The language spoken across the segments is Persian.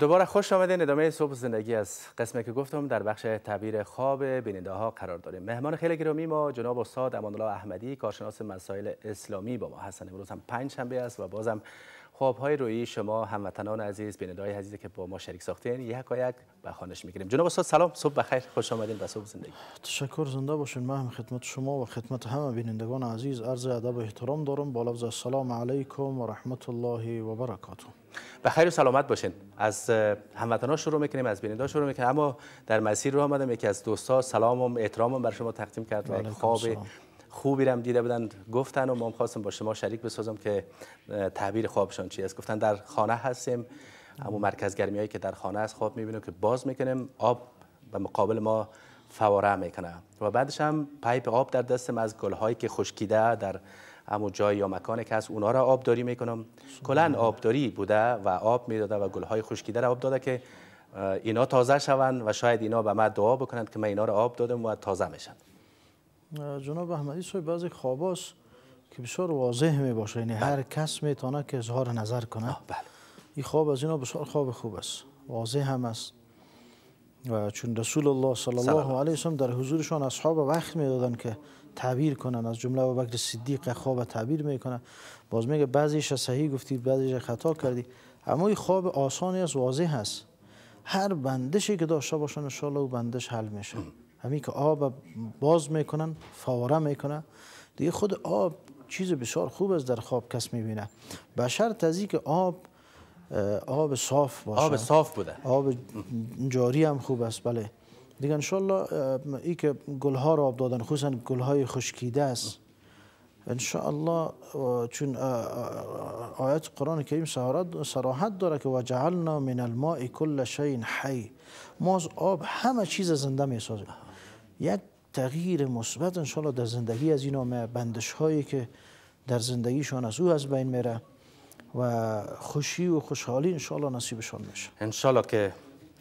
دوباره خوش آمدین ادامه صبح زندگی از قسمه که گفتم در بخش تعبیر خواب بیننده ها قرار داریم مهمان خیلی گرامی ما جناب استاد امان الله احمدی کارشناس مسائل اسلامی با ما هستن امروز هم پنج است و بازم خواب های روی شما هموطنان عزیز های عزیزی که با ما شریک ساختین یک و یک به خانش میگیریم جناب استاد سلام صبح بخیر خوش آمدین به صبح زندگی تشکر زنده باشین من هم خدمت شما و خدمت همه بینندگان عزیز عرض ادب و احترام دارم با لفظ السلام علیکم و رحمت الله و برکاته بخیر و سلامت باشین از هموطنان شروع میکنیم از بیننده شروع میکنیم اما در مسیر رو آمدم یکی از دوستا و احترامم بر شما تقدیم کرد خوبی رم دیده بودن گفتن و ما خواستم با شما شریک بسازم که تعبیر خوابشان چی است گفتن در خانه هستیم اما مرکز گرمی هایی که در خانه است خواب میبینیم که باز میکنیم آب به مقابل ما فواره میکنه و بعدش هم پایپ آب در دستم از گل هایی که خشکیده در اما جای یا مکانی که هست اونا را آبداری میکنم کلا آبداری بوده و آب میداده و گلهای خشکیده را آب داده که اینا تازه شوند و شاید اینا به ما دعا بکنند که من اینا را آب دادم و تازه میشن جناب احمدی صاحب بعضی خواباست که بسیار واضح می باشه یعنی بله. هر کس می تانه که اظهار نظر کنه بله. این خواب از اینا بسیار خواب خوب است واضح هم است و چون رسول الله صلی الله علیه وسلم در حضورشان اصحاب وقت میدادن که تعبیر کنن از جمله و بکر صدیق خواب تعبیر کنن باز میگه بعضیش صحیح گفتی بعضیش خطا کردی اما این خواب آسانی است واضح است هر بندشی که داشته باشن ان او بندش حل میشه همین که آب باز میکنن فاوره میکنن دیگه خود آب چیز بسیار خوب است در خواب کس میبینه بشر از که آب آب صاف باشه آب صاف بوده آب جاری هم خوب است بله دیگه انشالله ای که گلها را آب دادن خصوصا گلهای خشکیده است الله چون آیت قرآن کریم سراحت داره که وجعلنا من الماء کل شین حی ما از آب همه چیز زنده می یک تغییر مثبت انشالله در زندگی از این بندش هایی که در زندگیشان از او از بین میره و خوشی و خوشحالی انشالله نصیبشان میشه انشالله که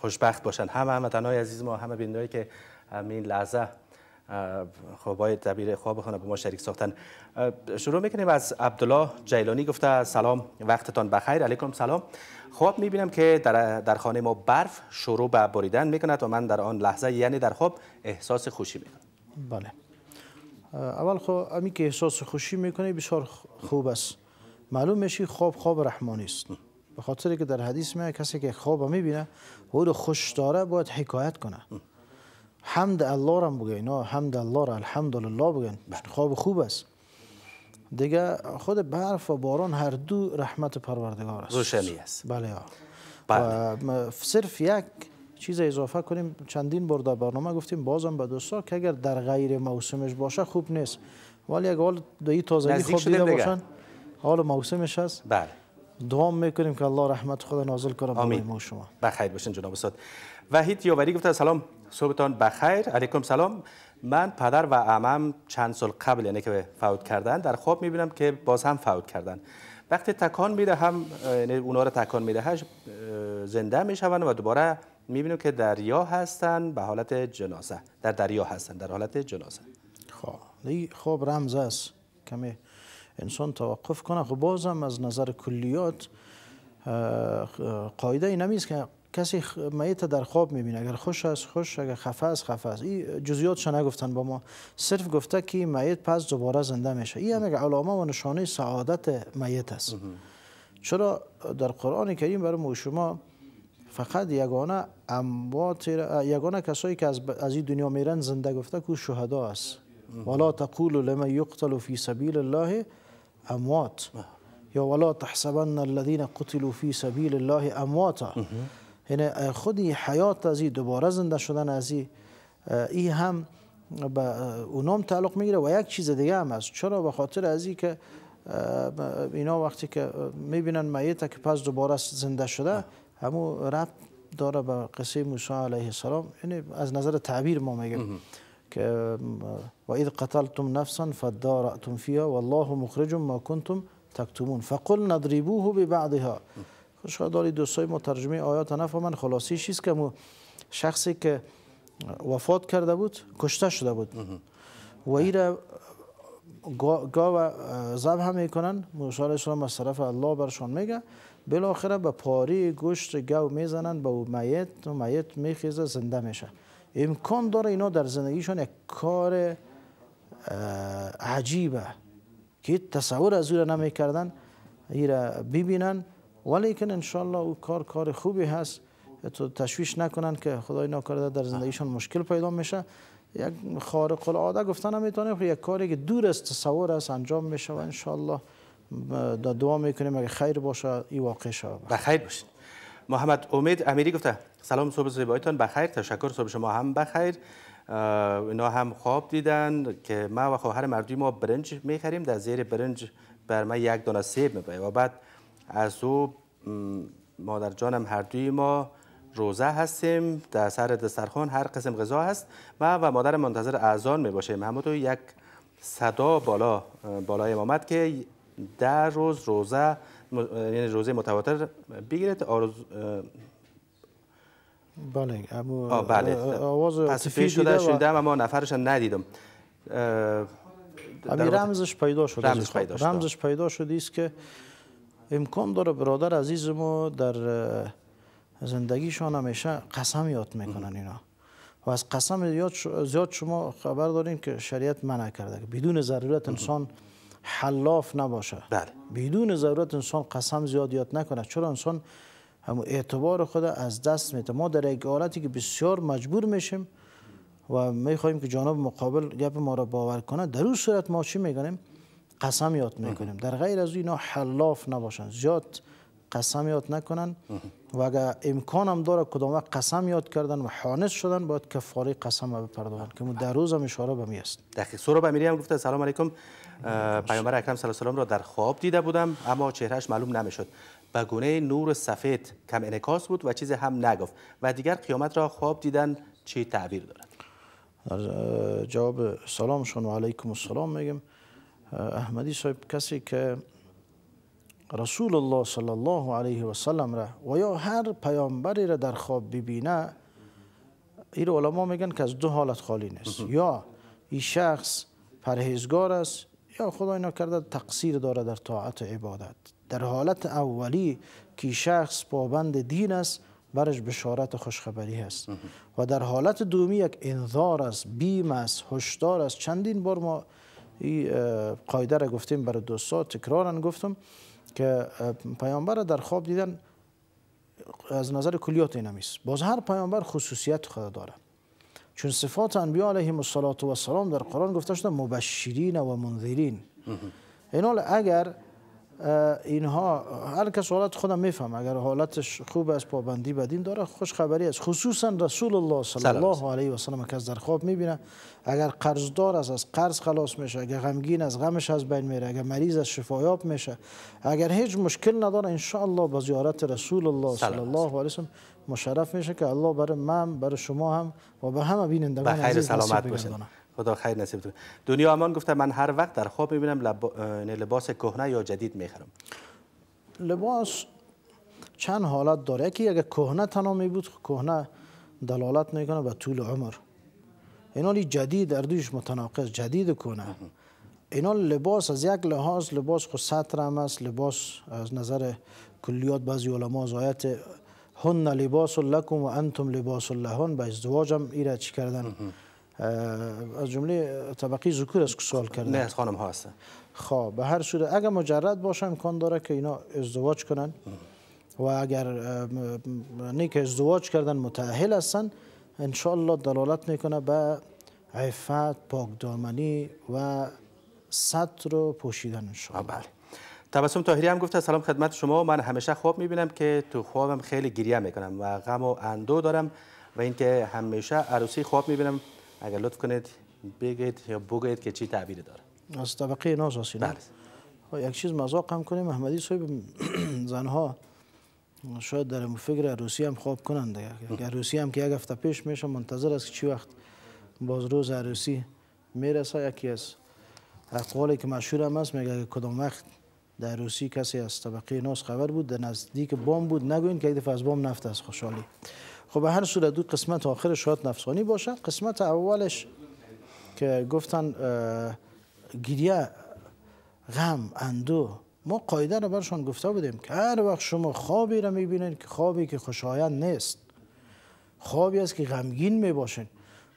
خوشبخت باشن همه هموطنهای عزیز ما همه بیننده‌ای که همین لحظه خوابای خب، دبیر خواب خونه با ما شریک ساختن شروع میکنیم از عبدالله جیلانی گفته سلام وقتتان بخیر علیکم سلام خواب میبینم که در, در خانه ما برف شروع به بریدن میکند و من در آن لحظه یعنی در خواب احساس خوشی میکنم بله اول خو امی که احساس خوشی میکنه بسیار خوب است معلوم میشه خواب خواب رحمانی است به خاطر که در حدیث میگه کسی که خواب میبینه او رو خوش داره باید حکایت کنه حمد الله را بگه اینا حمد الله را الحمدلله بگن بله. خواب خوب است دیگه خود برف و باران هر دو رحمت پروردگار است روشنی است بله بله. صرف یک چیز اضافه کنیم چندین بار در برنامه گفتیم بازم به دوستا که اگر در غیر موسمش باشه خوب نیست ولی اگر حال دایی تازگی خوب دیده باشن حال موسمش است بله دوام میکنیم که الله رحمت خود نازل کنه بر شما بخیر باشین جناب استاد وحید یاوری گفته سلام صبحتان بخیر علیکم سلام من پدر و امم چند سال قبل یعنی که فوت کردن در خواب میبینم که باز هم فوت کردن وقتی تکان میدهم یعنی اونا رو تکان میدهش زنده میشون و دوباره میبینم که دریا هستن به حالت جنازه در دریا هستن در حالت جنازه خب خواب رمز است کمی انسان توقف کنه خب بازم از نظر کلیات قایده این نیست که کسی میت در خواب میبینه اگر خوش است خوش اگر خفه است خفه است این جزئیاتش نگفتن با ما صرف گفته که میت پس دوباره زنده میشه این هم علامه و نشانه سعادت میت است چرا در قرآن کریم برای ما شما فقط یگانه اموات یگانه کسایی که از, از این دنیا میرن زنده گفته که شهدا است ولا تقول لمن یقتل فی سبیل الله اموات یا ولا تحسبن الذین قتلوا فی سبیل الله امواتا یعنی خودی حیات از دوباره زنده شدن از این هم به اونام تعلق میگیره و یک چیز دیگه هم هست چرا به خاطر از که اینا وقتی که میبینن میت که پس دوباره زنده شده همو رب داره به قصه موسی علیه السلام یعنی از نظر تعبیر ما میگم که و اذ قتلتم نفسا فدارتم فيها والله مخرج ما كنتم تکتمون فقل نضربوه به بعدها خب شاید دوستای ما ترجمه آیات من خلاصی چیست که مو شخصی که وفات کرده بود کشته شده بود و ایره گاو میکنن موسی علیه السلام از طرف الله برشان میگه بالاخره به پاری گوشت گاو میزنن به میت و میت میخیزه زنده میشه امکان داره اینا در زندگیشان یک کار عجیبه که تصور از او را کردن ای را ببینن ولیکن انشالله او کار کار خوبی هست تو تشویش نکنن که خدای ناکرده در زندگیشان مشکل پیدا میشه یک خارق العاده گفتن نمیتونه خب یک کاری که دور از تصور است انجام میشه و انشالله دعا میکنیم اگه خیر باشه این واقع شود بخیر باشید محمد امید امیری گفته سلام صبح زیبایتان بخیر تشکر صبح شما هم بخیر اینا هم خواب دیدن که ما و خواهر مردی ما برنج میخریم در زیر برنج بر ما یک دانه سیب میبایی و بعد از او مادر جانم هر دوی ما روزه هستیم در سر دسترخان هر قسم غذا هست ما و مادر منتظر اعزان می باشیم تو یک صدا بالا بالای آمد که در روز روزه یعنی روزه متواتر بگیرد بله اما بله آواز شده اما نفرش ندیدم امی رمزش پیدا شده رمزش پیدا شد. رمزش پیدا است که امکان داره برادر عزیز ما در زندگیشان همیشه قسم یاد میکنن اینا و از قسم زیاد شما خبر دارین که شریعت منع کرده بدون ضرورت انسان حلاف نباشه بله. بدون ضرورت انسان قسم زیاد یاد نکنه چرا انسان هم اعتبار خود از دست میده ما در یک حالتی که بسیار مجبور میشیم و میخواهیم که جانب مقابل گپ ما را باور کنه در اون صورت ما چی میگنیم قسم یاد میکنیم در غیر از اینا حلاف نباشن زیاد قسم یاد نکنن و اگر امکان هم داره کدام وقت قسم یاد کردن و حانس شدن باید کفاره قسم رو بپردازن که در روز هم اشاره به می است دقیق سورا امیری هم گفته سلام علیکم پیامبر اکرم صلی الله علیه و را در خواب دیده بودم اما چهرهش معلوم نمیشد به گونه نور سفید کم انکاس بود و چیز هم نگفت و دیگر قیامت را خواب دیدن چی تعبیر دارد جواب جواب شون و علیکم السلام میگم احمدی صاحب کسی که رسول الله صلی الله علیه و سلم را و یا هر پیامبری را در خواب ببینه این علما میگن که از دو حالت خالی نیست یا این شخص پرهیزگار است یا خدا اینا کرده تقصیر داره در طاعت و عبادت در حالت اولی که شخص پابند دین است برش بشارت خوشخبری هست و در حالت دومی یک انذار است بیم است هشدار است چندین بار ما این قاعده را گفتیم برای دوستا تکرارا گفتم که پیامبر در خواب دیدن از نظر کلیات این باز هر پیامبر خصوصیت خود داره چون صفات انبیا علیهم و سلام در قرآن گفته شده مبشرین و منذرین اینال اگر اینها هر کس حالت خودم میفهم اگر حالتش خوب از پابندی بدین داره خوش خبری است خصوصا رسول الله صلی الله علیه و سلم که در خواب میبینه اگر قرضدار از از قرض خلاص میشه اگر غمگین از غمش از بین میره اگر مریض از یاب میشه اگر هیچ مشکل نداره ان الله با زیارت رسول الله صلی الله علیه و سلم مشرف میشه که الله برای من برای شما هم و به همه بینندگان عزیز سلامت باشه خدا خیر نصیب دنیا امان گفته من هر وقت در خواب میبینم لب... لباس کهنه یا جدید میخرم لباس چند حالت داره که اگه کهنه تنها بود کهنه دلالت میکنه به طول عمر اینا جدید در دویش متناقض جدید کنه اینا لباس از یک لحاظ لباس خود سطر هم است لباس از نظر کلیات بعضی علما آیت هن لباس لکم و انتم لباس لهن به ازدواج هم ایره چی کردن از جمله طبقه ذکور است که سوال کرده نه خانم ها هستن خب به هر صورت اگر مجرد باشه امکان داره که اینا ازدواج کنن و اگر نیک که ازدواج کردن متأهل هستن انشالله دلالت میکنه به عفت پاکدامنی و سطر و پوشیدن انشالله بله تبسم تاهری هم گفته سلام خدمت شما من همیشه خواب میبینم که تو خوابم خیلی گریه میکنم و غم و اندو دارم و اینکه همیشه عروسی خواب میبینم اگر لطف کنید بگید یا بگید که چی تعبیر داره از طبقه ناز هستی نه؟ بله. خب، یک چیز مذاق هم کنیم احمدی صاحب زنها شاید در فکر روسی هم خواب کنند اگر روسی هم که یک هفته پیش میشه منتظر است که چی وقت باز روز عروسی میرسه یکی از اقوالی که مشهور هم است میگه کدام وقت در روسی کسی از طبقه ناز خبر بود در نزدیک بام بود نگوین که یک دفعه از بام نفت از خوشحالی خب به هر صورت دو قسمت آخر شاید نفسانی باشه قسمت اولش که گفتن گریه غم اندو ما قاعده رو برشان گفته بودیم که هر وقت شما خوابی رو میبینین که خوابی که خوشایند نیست خوابی است که غمگین میباشین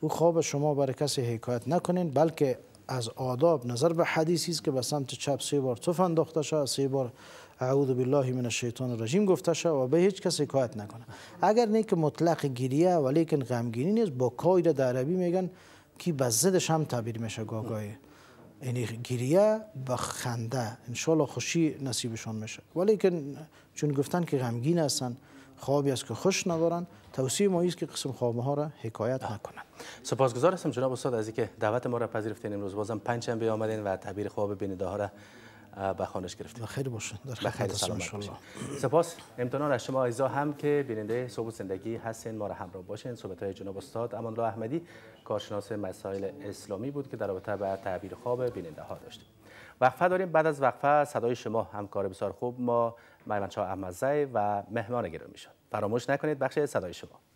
او خواب شما برای کسی حکایت نکنین بلکه از آداب نظر به حدیثی است که به سمت چپ سه بار توف انداخته شد سه بار اعوذ بالله من الشیطان الرجیم گفته شد و به هیچ کس حکایت نکنه اگر نه که مطلق گریه ولیکن غمگینی نیست با کاید در عربی میگن که به زدش هم تعبیر میشه گاگای یعنی گریه به خنده انشالله خوشی نصیبشان میشه ولیکن چون گفتن که غمگین هستن خوابی است که خوش ندارند توصیه ما است که قسم خواب ها را حکایت نکنند سپاسگزار هستم جناب استاد از اینکه دعوت ما را پذیرفتین امروز بازم پنج شنبه آمدین و تعبیر خواب بینداها را به خانش گرفتیم خیلی باشه در خیلی سلامت باشه سپاس امتنان از شما عزیزا هم که بیننده صبح زندگی هستین ما را همراه باشین صحبت های جناب استاد امان الله احمدی کارشناس مسائل اسلامی بود که در رابطه به تعبیر خواب بیننده ها داشتیم وقفه داریم بعد از وقفه صدای شما همکار بسیار خوب ما احمد احمدزی و مهمان گرامی شد فراموش نکنید بخش صدای شما